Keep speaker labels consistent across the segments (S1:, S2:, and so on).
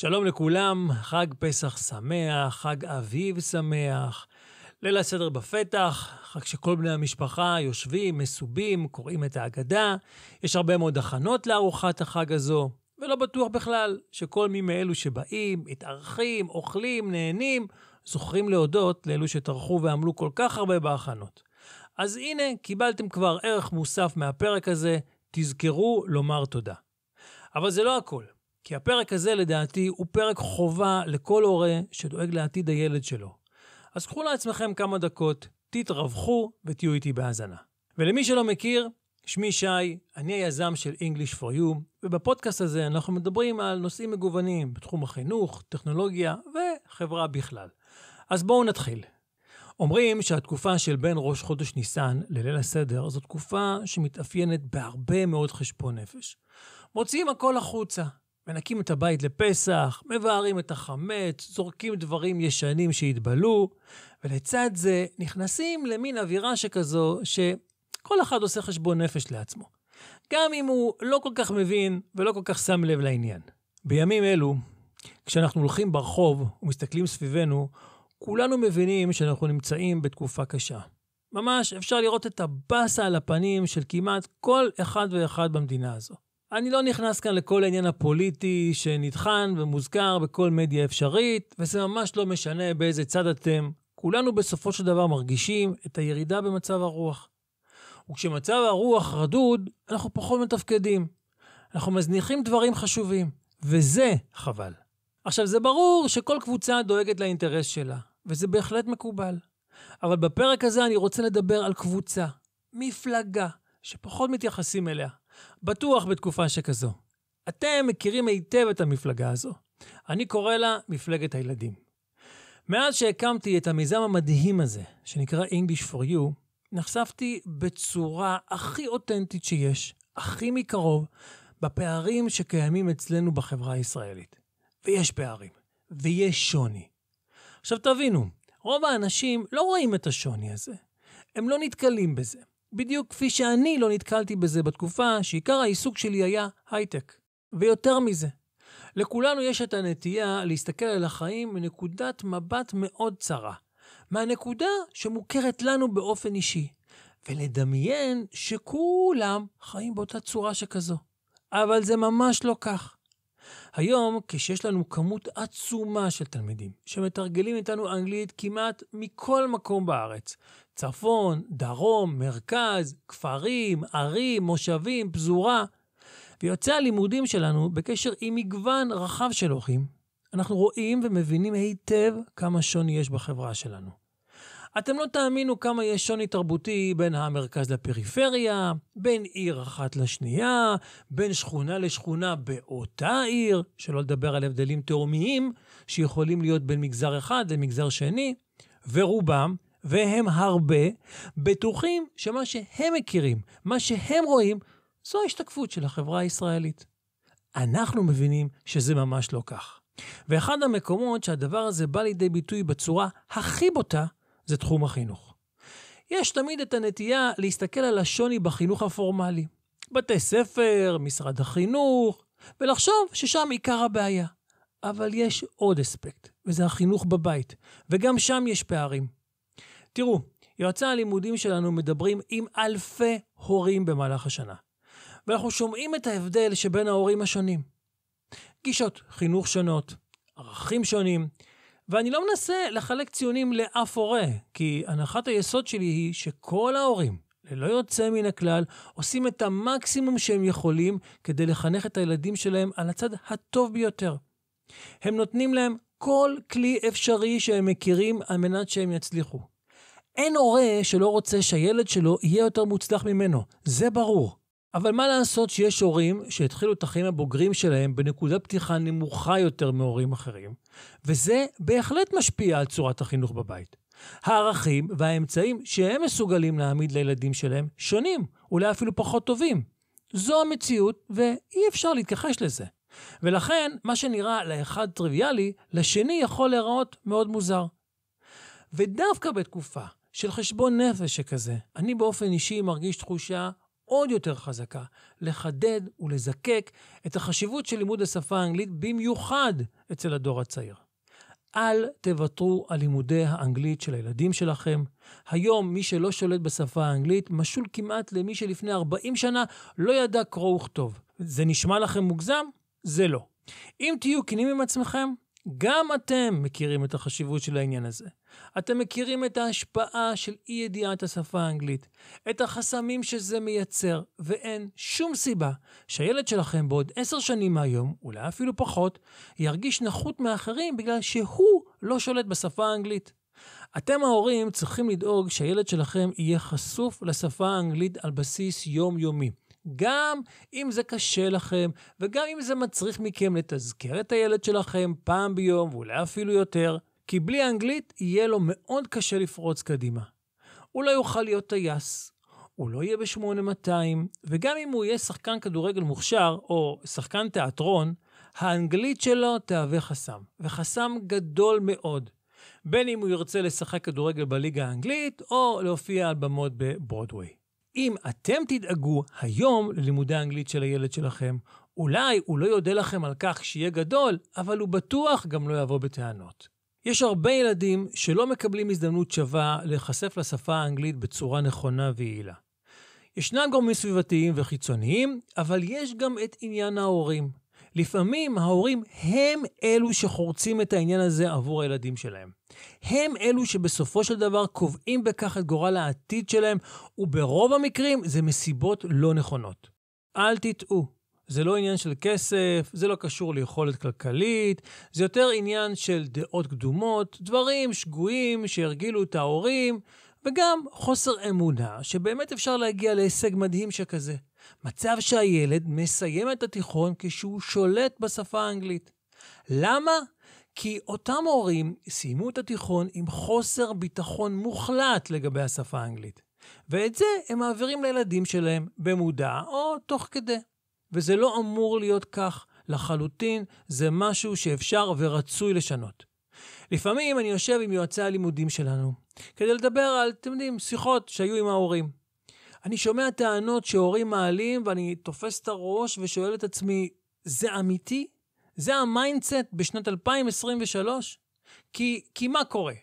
S1: שלום לכולם, חג פסח שמח, חג אביב שמח, ליל הסדר בפתח, חג שכל בני המשפחה יושבים, מסובים, קוראים את ההגדה, יש הרבה מאוד הכנות לארוחת החג הזו, ולא בטוח בכלל שכל מי מאלו שבאים, מתארחים, אוכלים, נהנים, זוכרים להודות לאלו שטרחו ועמלו כל כך הרבה בהכנות. אז הנה, קיבלתם כבר ערך מוסף מהפרק הזה, תזכרו לומר תודה. אבל זה לא הכל. כי הפרק הזה לדעתי הוא פרק חובה לכל הורה שדואג לעתיד הילד שלו. אז קחו לעצמכם כמה דקות, תתרווחו ותהיו איתי בהאזנה. ולמי שלא מכיר, שמי שי, אני היזם של English for You, ובפודקאסט הזה אנחנו מדברים על נושאים מגוונים בתחום החינוך, טכנולוגיה וחברה בכלל. אז בואו נתחיל. אומרים שהתקופה של בין ראש חודש ניסן לליל הסדר זו תקופה שמתאפיינת בהרבה מאוד חשבון נפש. מוציאים הכל החוצה, מנקים את הבית לפסח, מבערים את החמץ, זורקים דברים ישנים שהתבלו, ולצד זה נכנסים למין אווירה שכזו שכל אחד עושה חשבון נפש לעצמו. גם אם הוא לא כל כך מבין ולא כל כך שם לב לעניין. בימים אלו, כשאנחנו הולכים ברחוב ומסתכלים סביבנו, כולנו מבינים שאנחנו נמצאים בתקופה קשה. ממש אפשר לראות את הבאסה על הפנים של כמעט כל אחד ואחד במדינה הזו. אני לא נכנס כאן לכל העניין הפוליטי שנטחן ומוזכר בכל מדיה אפשרית, וזה ממש לא משנה באיזה צד אתם. כולנו בסופו של דבר מרגישים את הירידה במצב הרוח. וכשמצב הרוח רדוד, אנחנו פחות מתפקדים. אנחנו מזניחים דברים חשובים, וזה חבל. עכשיו, זה ברור שכל קבוצה דואגת לאינטרס שלה, וזה בהחלט מקובל. אבל בפרק הזה אני רוצה לדבר על קבוצה, מפלגה, שפחות מתייחסים אליה, בטוח בתקופה שכזו. אתם מכירים היטב את המפלגה הזו. אני קורא לה מפלגת הילדים. מאז שהקמתי את המיזם המדהים הזה, שנקרא English for You, נחשפתי בצורה הכי אותנטית שיש, הכי מקרוב, בפערים שקיימים אצלנו בחברה הישראלית. ויש פערים, ויש שוני. עכשיו תבינו, רוב האנשים לא רואים את השוני הזה. הם לא נתקלים בזה. בדיוק כפי שאני לא נתקלתי בזה בתקופה שעיקר העיסוק שלי היה הייטק. ויותר מזה, לכולנו יש את הנטייה להסתכל על החיים מנקודת מבט מאוד צרה, מהנקודה שמוכרת לנו באופן אישי, ולדמיין שכולם חיים באותה צורה שכזו. אבל זה ממש לא כך. היום, כשיש לנו כמות עצומה של תלמידים שמתרגלים איתנו אנגלית כמעט מכל מקום בארץ, צפון, דרום, מרכז, כפרים, ערים, מושבים, פזורה, ויוצא הלימודים שלנו בקשר עם מגוון רחב של אורחים, אנחנו רואים ומבינים היטב כמה שוני יש בחברה שלנו. אתם לא תאמינו כמה יש שוני תרבותי בין המרכז לפריפריה, בין עיר אחת לשנייה, בין שכונה לשכונה באותה עיר, שלא לדבר על הבדלים תהומיים שיכולים להיות בין מגזר אחד למגזר שני, ורובם, והם הרבה, בטוחים שמה שהם מכירים, מה שהם רואים, זו ההשתקפות של החברה הישראלית. אנחנו מבינים שזה ממש לא כך. ואחד המקומות שהדבר הזה בא לידי ביטוי בצורה הכי בוטה, זה תחום החינוך. יש תמיד את הנטייה להסתכל על השוני בחינוך הפורמלי. בתי ספר, משרד החינוך, ולחשוב ששם עיקר הבעיה. אבל יש עוד אספקט, וזה החינוך בבית, וגם שם יש פערים. תראו, יועצי הלימודים שלנו מדברים עם אלפי הורים במהלך השנה, ואנחנו שומעים את ההבדל שבין ההורים השונים. גישות חינוך שונות, ערכים שונים, ואני לא מנסה לחלק ציונים לאף הורה, כי הנחת היסוד שלי היא שכל ההורים, ללא יוצא מן הכלל, עושים את המקסימום שהם יכולים כדי לחנך את הילדים שלהם על הצד הטוב ביותר. הם נותנים להם כל כלי אפשרי שהם מכירים על מנת שהם יצליחו. אין הורה שלא רוצה שהילד שלו יהיה יותר מוצלח ממנו, זה ברור. אבל מה לעשות שיש הורים שהתחילו את החיים הבוגרים שלהם בנקודה פתיחה נמוכה יותר מהורים אחרים, וזה בהחלט משפיע על צורת החינוך בבית. הערכים והאמצעים שהם מסוגלים להעמיד לילדים שלהם שונים, אולי אפילו פחות טובים. זו המציאות, ואי אפשר להתכחש לזה. ולכן, מה שנראה לאחד טריוויאלי, לשני יכול להיראות מאוד מוזר. ודווקא בתקופה של חשבון נפש שכזה, אני באופן אישי מרגיש תחושה עוד יותר חזקה, לחדד ולזקק את החשיבות של לימוד השפה האנגלית, במיוחד אצל הדור הצעיר. אל תוותרו על לימודי האנגלית של הילדים שלכם. היום מי שלא שולט בשפה האנגלית משול כמעט למי שלפני 40 שנה לא ידע קרוא וכתוב. זה נשמע לכם מוגזם? זה לא. אם תהיו כנים עם עצמכם, גם אתם מכירים את החשיבות של העניין הזה. אתם מכירים את ההשפעה של אי ידיעת השפה האנגלית, את החסמים שזה מייצר, ואין שום סיבה שהילד שלכם בעוד עשר שנים מהיום, אולי אפילו פחות, ירגיש נחות מאחרים בגלל שהוא לא שולט בשפה האנגלית. אתם ההורים צריכים לדאוג שהילד שלכם יהיה חשוף לשפה האנגלית על בסיס יומיומי. גם אם זה קשה לכם, וגם אם זה מצריך מכם לתזכר את הילד שלכם פעם ביום, ואולי אפילו יותר, כי בלי אנגלית יהיה לו מאוד קשה לפרוץ קדימה. הוא לא יוכל להיות טייס, הוא לא יהיה ב-8200, וגם אם הוא יהיה שחקן כדורגל מוכשר, או שחקן תיאטרון, האנגלית שלו תהווה חסם, וחסם גדול מאוד. בין אם הוא ירצה לשחק כדורגל בליגה האנגלית, או להופיע על במות בברודוויי. אם אתם תדאגו היום ללימודי האנגלית של הילד שלכם, אולי הוא לא יודה לכם על כך שיהיה גדול, אבל הוא בטוח גם לא יבוא בטענות. יש הרבה ילדים שלא מקבלים הזדמנות שווה להיחשף לשפה האנגלית בצורה נכונה ויעילה. ישנם גורמים סביבתיים וחיצוניים, אבל יש גם את עניין ההורים. לפעמים ההורים הם אלו שחורצים את העניין הזה עבור הילדים שלהם. הם אלו שבסופו של דבר קובעים בכך את גורל העתיד שלהם, וברוב המקרים זה מסיבות לא נכונות. אל תטעו, זה לא עניין של כסף, זה לא קשור ליכולת כלכלית, זה יותר עניין של דעות קדומות, דברים שגויים שהרגילו את ההורים, וגם חוסר אמונה שבאמת אפשר להגיע להישג מדהים שכזה. מצב שהילד מסיים את התיכון כשהוא שולט בשפה האנגלית. למה? כי אותם הורים סיימו את התיכון עם חוסר ביטחון מוחלט לגבי השפה האנגלית. ואת זה הם מעבירים לילדים שלהם במודע או תוך כדי. וזה לא אמור להיות כך לחלוטין, זה משהו שאפשר ורצוי לשנות. לפעמים אני יושב עם יועצי הלימודים שלנו כדי לדבר על, אתם יודעים, שיחות שהיו עם ההורים. אני שומע טענות שהורים מעלים, ואני תופס את הראש ושואל את עצמי, זה אמיתי? זה המיינדסט בשנת 2023? כי, כי מה קורה?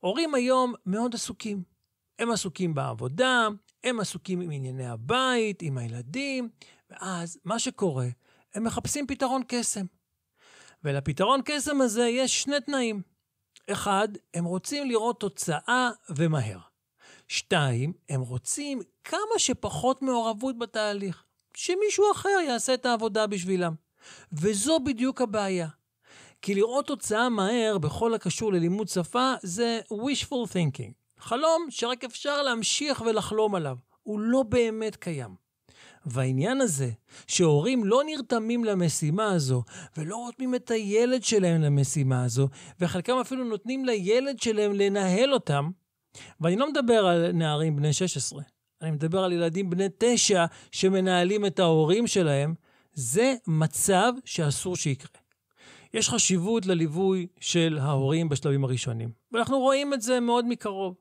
S1: הורים היום מאוד עסוקים. הם עסוקים בעבודה, הם עסוקים עם ענייני הבית, עם הילדים, ואז מה שקורה, הם מחפשים פתרון קסם. ולפתרון קסם הזה יש שני תנאים. אחד, הם רוצים לראות תוצאה ומהר. שתיים, הם רוצים כמה שפחות מעורבות בתהליך, שמישהו אחר יעשה את העבודה בשבילם. וזו בדיוק הבעיה. כי לראות תוצאה מהר בכל הקשור ללימוד שפה זה wishful thinking. חלום שרק אפשר להמשיך ולחלום עליו. הוא לא באמת קיים. והעניין הזה, שהורים לא נרתמים למשימה הזו, ולא רותמים את הילד שלהם למשימה הזו, וחלקם אפילו נותנים לילד שלהם לנהל אותם, ואני לא מדבר על נערים בני 16, אני מדבר על ילדים בני 9 שמנהלים את ההורים שלהם. זה מצב שאסור שיקרה. יש חשיבות לליווי של ההורים בשלבים הראשונים, ואנחנו רואים את זה מאוד מקרוב.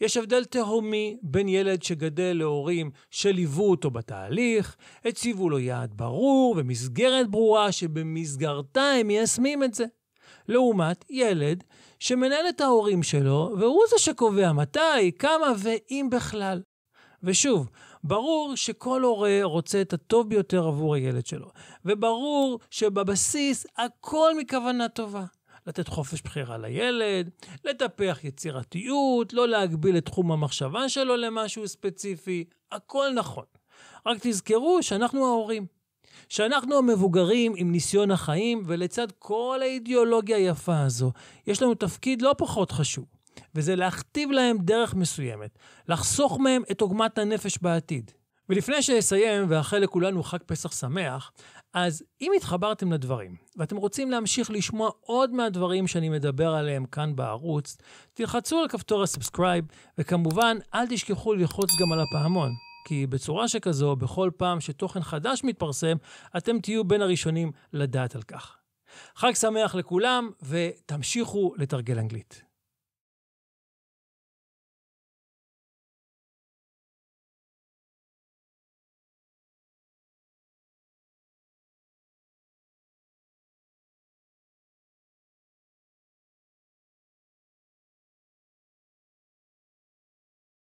S1: יש הבדל תהומי בין ילד שגדל להורים שליוו אותו בתהליך, הציבו לו יעד ברור ומסגרת ברורה שבמסגרתה הם מיישמים את זה. לעומת ילד שמנהל את ההורים שלו, והוא זה שקובע מתי, כמה ואם בכלל. ושוב, ברור שכל הורה רוצה את הטוב ביותר עבור הילד שלו, וברור שבבסיס הכל מכוונה טובה. לתת חופש בחירה לילד, לטפח יצירתיות, לא להגביל את תחום המחשבה שלו למשהו ספציפי, הכל נכון. רק תזכרו שאנחנו ההורים, שאנחנו המבוגרים עם ניסיון החיים, ולצד כל האידיאולוגיה היפה הזו, יש לנו תפקיד לא פחות חשוב, וזה להכתיב להם דרך מסוימת, לחסוך מהם את עוגמת הנפש בעתיד. ולפני שאסיים ואאחל לכולנו חג פסח שמח, אז אם התחברתם לדברים ואתם רוצים להמשיך לשמוע עוד מהדברים שאני מדבר עליהם כאן בערוץ, תלחצו על כפתור הסאבסקרייב, וכמובן אל תשכחו ללחוץ גם על הפעמון. כי בצורה שכזו, בכל פעם שתוכן חדש מתפרסם, אתם תהיו בין הראשונים לדעת על כך. חג שמח לכולם, ותמשיכו לתרגל אנגלית.